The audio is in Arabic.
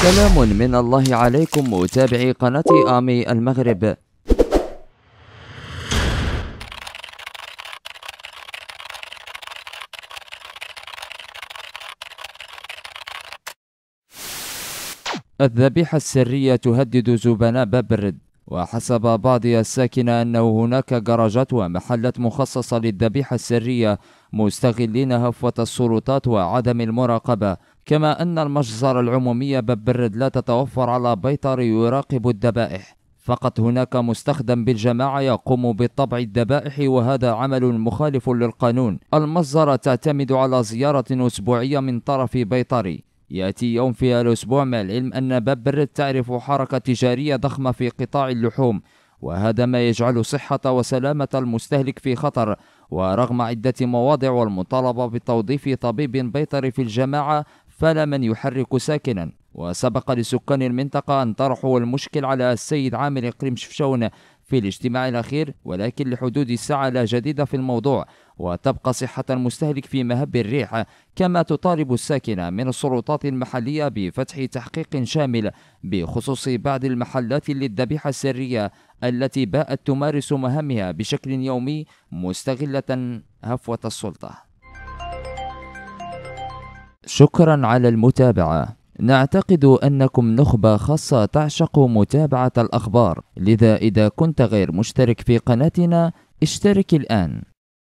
سلام من الله عليكم متابعي قناة آمي المغرب الذبيحة السرية تهدد زبناء ببرد وحسب بعض الساكنة أنه هناك جراجات ومحلات مخصصة للذبيحة السرية مستغلين هفوة السلطات وعدم المراقبة كما أن المجزرة العمومية ببرد لا تتوفر على بيطر يراقب الذبائح فقط هناك مستخدم بالجماعة يقوم بطبع الذبائح وهذا عمل مخالف للقانون المجزرة تعتمد على زيارة أسبوعية من طرف بيطري يأتي يوم في الأسبوع مع العلم أن باب برد تعرف حركة تجارية ضخمة في قطاع اللحوم وهذا ما يجعل صحة وسلامة المستهلك في خطر ورغم عدة مواضع والمطالبة بتوظيف طبيب بيطري في الجماعة فلا من يحرك ساكنا وسبق لسكان المنطقة أن طرحوا المشكل على السيد عامر إقليم شفشون في الاجتماع الأخير ولكن لحدود الساعة لا جديد في الموضوع وتبقى صحة المستهلك في مهب الريح كما تطالب الساكنة من السلطات المحلية بفتح تحقيق شامل بخصوص بعض المحلات للذبيحة السرية التي باءت تمارس مهامها بشكل يومي مستغلة هفوة السلطة شكرا على المتابعه نعتقد أنكم نخبة خاصة تعشق متابعة الأخبار لذا إذا كنت غير مشترك في قناتنا اشترك الآن